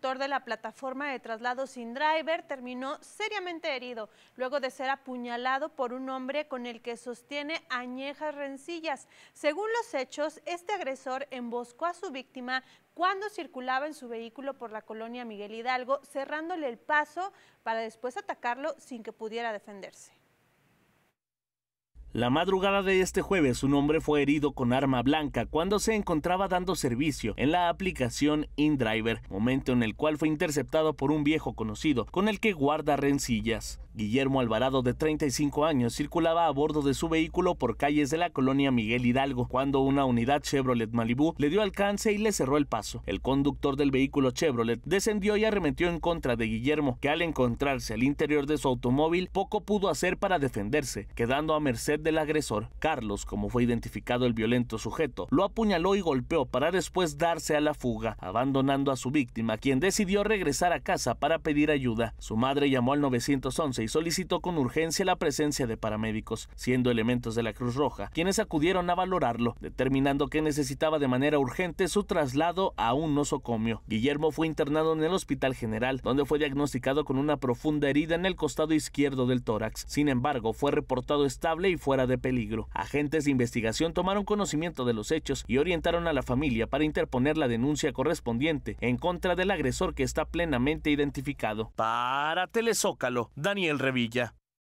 conductor de la plataforma de traslado sin driver terminó seriamente herido luego de ser apuñalado por un hombre con el que sostiene añejas rencillas. Según los hechos, este agresor emboscó a su víctima cuando circulaba en su vehículo por la colonia Miguel Hidalgo, cerrándole el paso para después atacarlo sin que pudiera defenderse. La madrugada de este jueves, un hombre fue herido con arma blanca cuando se encontraba dando servicio en la aplicación InDriver, momento en el cual fue interceptado por un viejo conocido con el que guarda rencillas. Guillermo Alvarado, de 35 años, circulaba a bordo de su vehículo por calles de la colonia Miguel Hidalgo cuando una unidad Chevrolet Malibu le dio alcance y le cerró el paso. El conductor del vehículo Chevrolet descendió y arremetió en contra de Guillermo, que al encontrarse al interior de su automóvil poco pudo hacer para defenderse, quedando a merced del agresor. Carlos, como fue identificado el violento sujeto, lo apuñaló y golpeó para después darse a la fuga, abandonando a su víctima, quien decidió regresar a casa para pedir ayuda. Su madre llamó al 911 y solicitó con urgencia la presencia de paramédicos, siendo elementos de la Cruz Roja quienes acudieron a valorarlo, determinando que necesitaba de manera urgente su traslado a un nosocomio. Guillermo fue internado en el Hospital General, donde fue diagnosticado con una profunda herida en el costado izquierdo del tórax. Sin embargo, fue reportado estable y fuera de peligro. Agentes de investigación tomaron conocimiento de los hechos y orientaron a la familia para interponer la denuncia correspondiente en contra del agresor que está plenamente identificado. Para Telezócalo, Daniel el Revilla.